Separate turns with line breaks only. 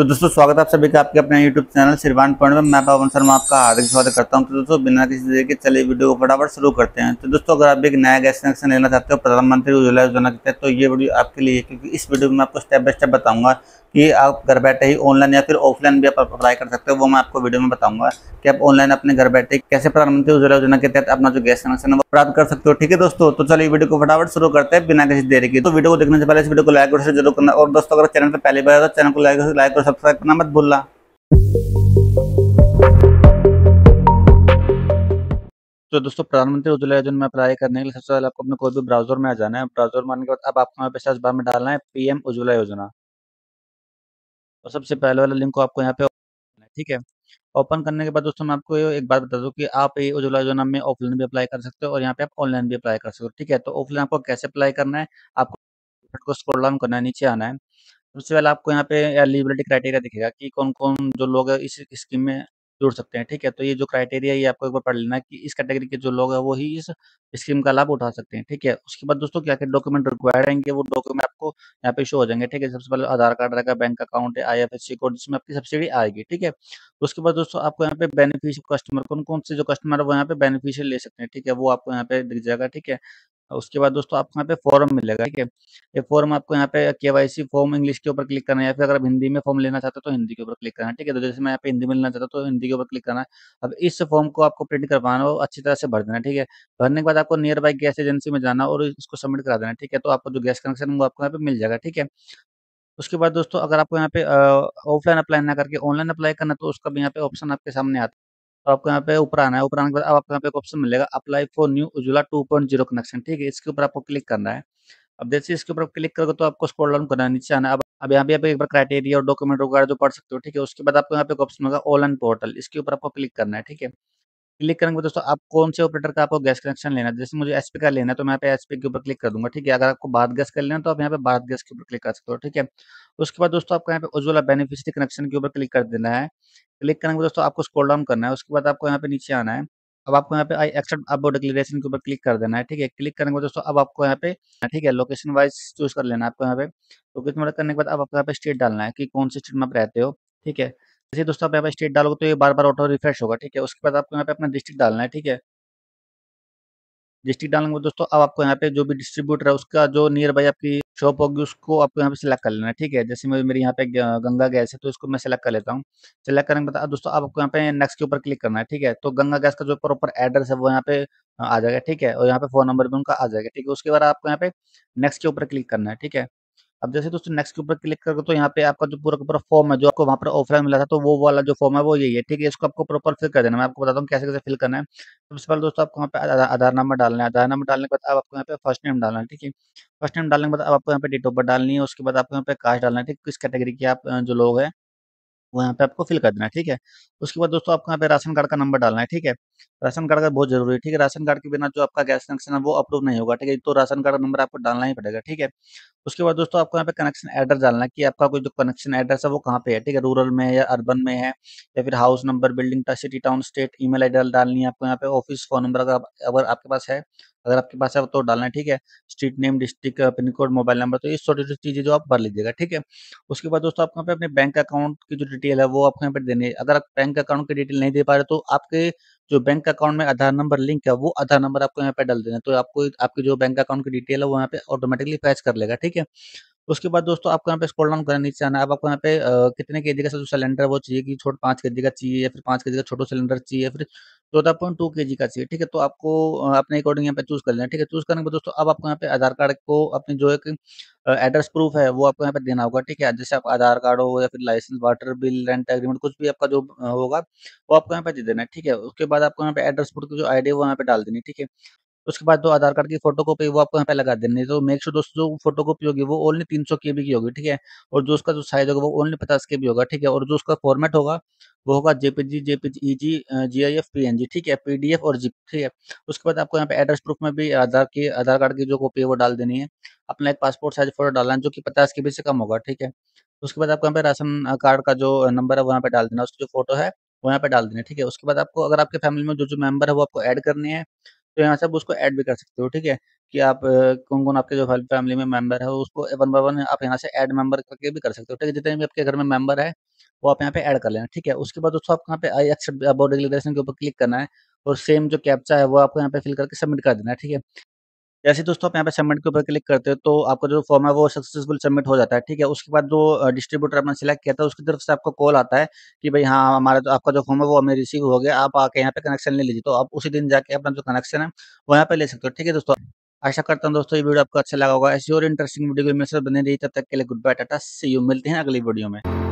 तो दोस्तों स्वागत है आप सभी का आपके अपने यूट्यूब चैनल श्रीवान पॉइंट में मैं पवन शर्मा आपका हार्दिक स्वागत करता हूं तो दोस्तों बिना किसी देर के चले वीडियो को फटाफट शुरू करते हैं तो दोस्तों अगर आप एक नया गैस कनेक्शन लेना चाहते हो प्रधानमंत्री उज्ज्वला योजना के तहत तो ये वीडियो आपके लिए क्योंकि इस वीडियो में आपको स्टेप बाय स्टेप बताऊंगा कि आप घर बैठे ही ऑनलाइन या फिर ऑफलाइन भी आप अप्लाई कर सकते हो वो मैं आपको वीडियो में बताऊंगा कि आप ऑनलाइन अपने घर बैठे कैसे प्रधानमंत्री उज्ज्वला योजना के तहत अपना जो गैस कनेक्शन है वो प्राप्त कर सकते हो ठीक है दोस्तों तो चलिए वीडियो को फटाफट शुरू करते हैं बिना किसी देरी के तो वीडियो को देखने से पहले इस वीडियो को लाइक और जरूर करना और दोस्तों अगर चैनल पर पहले बार तो चैनल को लाइक लाइक और सब्सक्राइब करना मत भूलना तो दोस्तों प्रधानमंत्री उज्ज्वला योजना में अप्लाई करने के लिए सबसे पहले आपको अपने कोई भी ब्राउजर में आ जाना है ब्राउजर में आने के बाद अब आपको यहाँ पे सर्च बार में डालना है पीएम उज्ज्वला योजना और सबसे पहले वाला लिंक को आपको यहाँ पे ठीक है ओपन करने के बाद दोस्तों मैं आपको एक बात बता दूँ कि आप ये उज्ज्वला योजना में ऑफलाइन भी अप्लाई कर सकते हो और यहाँ पे आप ऑनलाइन भी अप्लाई कर सकते हो ठीक है तो ऑफलाइन आपको कैसे अप्लाई करना है आपको स्क्रोल स्क्रॉल डाउन करना है नीचे आना है सबसे पहले आपको यहाँ पे एलिजिबिलिटी क्राइटेरिया दिखेगा कि कौन कौन जो लोग इस स्कीम में जुड़ सकते हैं ठीक है तो ये जो क्राइटेरिया ये आपको एक बार पढ़ लेना है कि इस कैटेगरी के जो लोग हैं वो ही इस स्कीम का लाभ उठा सकते हैं ठीक है उसके बाद दोस्तों क्या क्या डॉक्यूमेंट रिक्वायर्ड रहेंगे वो डॉक्यूमेंट आपको यहाँ पे शो हो जाएंगे ठीक है सबसे पहले आधार कार्ड रहेगा बैंक अकाउंट है I F S C code जिसमें आपकी सब्सिडी आएगी ठीक है उसके बाद दोस्तों आपको यहाँ पे बेनिफिशियल कस्टमर कौन कौन से जो कस्टमर है वो यहाँ पे बेनिफिशियल ले सकते हैं ठीक है वो आपको यहाँ पे दिख जाएगा ठीक है उसके बाद दोस्तों आपको यहाँ पे फॉर्म मिलेगा ठीक है ये फॉर्म आपको यहाँ पे केवाईसी फॉर्म इंग्लिश के ऊपर क्लिक करना है या फिर अगर आप हिंदी में फॉर्म लेना चाहते हो तो हिंदी के ऊपर क्लिक करना है ठीक है तो जैसे मैं यहाँ पे हिंदी में लेना चाहता हूँ तो हिंदी के ऊपर क्लिक करना है अब इस फॉर्म को आपको प्रिंट करवाना और अच्छी तरह से भर देना ठीक है भरने के बाद आपको नियर बाई गैस एजेंसी में जाना और इसको सबमिट करा देना ठीक है तो आपको जो गैस कनेक्शन वो आपको यहाँ पे मिल जाएगा ठीक है उसके बाद दोस्तों अगर आपको यहाँ पे ऑफलाइन अप्लाई ना करके ऑनलाइन अप्लाई करना तो उसका भी यहाँ पे ऑप्शन आपके सामने आता है तो आपको यहाँ पे ऊपर आना है ऊपर आने के बाद अब आपको यहाँ पे एक ऑप्शन मिलेगा apply for new Ujjwala 2.0 connection ठीक है इसके ऊपर आपको क्लिक करना है अब जैसे इसके ऊपर क्लिक करोगे तो आपको स्क्रॉल डाउन करना है नीचे आना अब अब यहाँ पे आप एक बार क्राइटेरिया और डॉक्यूमेंट वगैरह जो पढ़ सकते हो ठीक है उसके बाद आपको यहाँ पे एक ऑप्शन होगा ऑनलाइन पोर्टल इसके ऊपर आपको क्लिक करना है ठीक है क्लिक करेंगे बाद दोस्तों आप कौन से ऑपरेटर का आपको गैस कनेक्शन लेना है जैसे मुझे एसपी का लेना है तो मैं यहाँ पे एसपी के ऊपर क्लिक कर दूंगा ठीक है अगर आपको भारत गैस का लेना है तो आप यहाँ पे भारत गैस के ऊपर क्लिक कर सकते हो ठीक है उसके बाद दोस्तों आपको यहाँ पे उज्ज्वला बेनिफिशियरी कनेक्शन के ऊपर क्लिक कर देना है क्लिक करने के दोस्तों आपको स्क्रॉल डाउन करना है उसके बाद आपको यहाँ पे नीचे आना है अब आपको यहाँ पे आई एक्सेप्ट अब डिक्लेरेशन के ऊपर क्लिक कर देना है ठीक है क्लिक करने के बाद दोस्तों अब आपको यहाँ पे ठीक है लोकेशन वाइज चूज कर लेना है आपको यहाँ पे लोकेशन वाइज करने के बाद आपको यहाँ पे स्टेट डालना है कि कौन से स्टेट में आप रहते हो ठीक है जैसे दोस्तों आप यहाँ पे स्टेट डालोगे तो ये बार बार ऑटो रिफ्रेश होगा ठीक है उसके बाद आपको यहाँ पे अपना डिस्ट्रिक्ट डालना है ठीक है डिस्ट्रिक्ट डालेंगे दोस्तों अब आपको यहाँ पे जो भी डिस्ट्रीब्यूटर है उसका जो नियर बाई आपकी शॉप होगी उसको आपको यहाँ पे सिलेक्ट कर लेना है ठीक है जैसे मैं मेरे यहाँ पे गंगा गैस है तो इसको मैं सिलेक्ट कर लेता हूँ सिलेक्ट करने के बाद दोस्तों आपको यहाँ पे नेक्स्ट के ऊपर क्लिक करना है ठीक है तो गंगा गैस का जो प्रॉपर एड्रेस है वो यहाँ पे आ जाएगा ठीक है और यहाँ पे फोन नंबर भी उनका आ जाएगा ठीक है उसके बाद आपको यहाँ पे नेक्स्ट के ऊपर क्लिक करना है ठीक है अब जैसे दोस्तों नेक्स्ट के ऊपर क्लिक करो तो यहाँ पे आपका जो पूरा पूरा फॉर्म है जो आपको वहाँ पर ऑफलाइन मिला था तो वो वाला जो फॉर्म है वो यही है ठीक है इसको आपको प्रॉपर फिल कर देना मैं आपको बताता हूँ कैसे कैसे फिल करना है सबसे पहले दोस्तों आपको वहाँ पे आधार नंबर डालना है आधार नंबर डालने के बाद अब आपको यहाँ पे फर्स्ट नेम डालना है ठीक है फर्स्ट नेम डालने के बाद अब आपको यहाँ पे डेट ऑफ बर्थ डालनी है उसके बाद आपको यहाँ पे कास्ट डालना है ठीक किस कैटेगरी के आप जो लोग हैं वो यहाँ पे आपको फ़िल कर देना है, ठीक है? उसके बाद दोस्तों आपको यहाँ पे राशन कार्ड का नंबर डालना है, ठीक है? राशन कार्ड का बहुत ज़रूरी है, ठीक है? राशन कार्ड के बिना जो आपका गैस कनेक्शन है वो अप्रूव नहीं होगा, ठीक है? तो राशन कार्ड का नंबर आपको डालना ही पड़ेगा, ठीक है? उसके बाद दोस्तों आपको यहाँ पे कनेक्शन एड्रेस डालना है कि आपका कोई जो कनेक्शन एड्रेस है वो कहाँ पे है, ठीक है? रूरल में है या अर्बन में है या फिर house number, building, city, town, state, email डालनी है आपको यहाँ पे, ऑफिस फ़ोन नंबर अगर आपके पास है अगर आपके पास है तो डालना है ठीक है street name district pin code mobile number तो ये छोटी छोटी चीज़ें जो आप भर लीजिएगा ठीक है उसके बाद दोस्तों आपको यहाँ पे अपने बैंक अकाउंट की जो डिटेल है वो आपको यहाँ पे देनी है अगर आप बैंक अकाउंट की डिटेल नहीं दे पा रहे तो आपके जो बैंक अकाउंट में आधार नंबर लिंक है वो आधार नंबर आपको यहाँ पे डाल देना है तो आपको आपकी जो बैंक अकाउंट की डिटेल है वो यहाँ पे ऑटोमेटिकली फैच कर लेगा ठीक है उसके बाद दोस्तों आपको यहाँ पे स्क्रॉल डाउन करना नीचे आना अब आपको यहाँ पे कितने के जी का सिलेंडर वो चाहिए कि छोटे पाँच के जी का चाहिए या फिर पाँच के जी का छोटो सिलेंडर चाहिए फिर चौदह पॉइंट टू के जी का चाहिए ठीक है तो आपको अपने अकॉर्डिंग यहाँ पे चूज कर लेना ठीक है चूज करने के बाद दोस्तों अब आपको यहाँ पे आधार कार्ड को अपने जो एक एड्रेस प्रूफ है वो आपको यहाँ पे देना होगा ठीक है जैसे आप आधार कार्ड हो या फिर licence water bill rent agreement कुछ भी आपका जो होगा वो आपको यहाँ पे दे देना है ठीक है उसके बाद आपको यहाँ पे एड्रेस प्रूफ की जो आईडी वो यहाँ पे डाल देनी ठीक है उसके बाद जो तो आधार कार्ड की फोटो कॉपी वो आपको यहाँ पे लगा देनी है तो मेक श्योर दोस्तों जो फोटो कॉपी होगी वो ओनली तीन सौ के बी की होगी ठीक है और जो उसका जो साइज होगा वो ओनली पचास के बी होगा ठीक है और जो उसका फॉर्मेट होगा वो होगा JPG JPG G G I F P N G ठीक है पीडीएफ और जिप ठीक है उसके बाद आपको यहाँ पे एड्रेस प्रूफ में भी आधार की आधार कार्ड की जो कॉपी है वो डाल देनी है अपना एक पासपोर्ट साइज फोटो डालना है जो कि पचास के बी से कम होगा ठीक है उसके बाद आपको यहाँ पे राशन कार्ड का जो नंबर है वो यहाँ पे डाल देना उसकी जो फोटो है वो यहाँ पे डाल देना ठीक है उसके बाद आपको अगर आपके फैमिली में जो जो मेम्बर है वो आपको ऐड करनी है तो यहाँ से आप उसको ऐड भी कर सकते हो ठीक है कि आप कौन कौन आपके जो फैमिली में मेंबर है उसको वन बाय वन आप यहाँ से ऐड मेंबर करके भी कर सकते हो ठीक है जितने भी आपके घर में मेंबर है वो आप यहाँ पे ऐड कर लेना ठीक है उसके बाद उसको आप यहाँ पे आई एक्सेप्ट बोर्ड डिक्लेरेशन के ऊपर क्लिक करना है और सेम जो कैप्चा है वो आपको यहाँ पे फिल करके सबमिट कर देना है ठीक है जैसे दोस्तों आप यहाँ पे सबमिट के ऊपर क्लिक करते हो तो आपका जो फॉर्म है वो सक्सेसफुल सबमिट हो जाता है ठीक है उसके बाद जो डिस्ट्रीब्यूटर आपने सिलेक्ट किया था उसकी तरफ से आपको कॉल आता है कि भाई हाँ हमारा जो आपका जो फॉर्म है वो हमें रिसीव हो गया आप आके यहाँ पे कनेक्शन ले लीजिए तो आप उसी दिन जाके अपना जो कनेक्शन है वो यहाँ पे ले सकते हो ठीक है दोस्तों आशा करता हूँ दोस्तों ये वीडियो आपको अच्छा लगा होगा ऐसी और इंटरेस्टिंग वीडियो मेरे साथ बने रही तब तक के लिए goodbye tata see you मिलते हैं अगली वीडियो में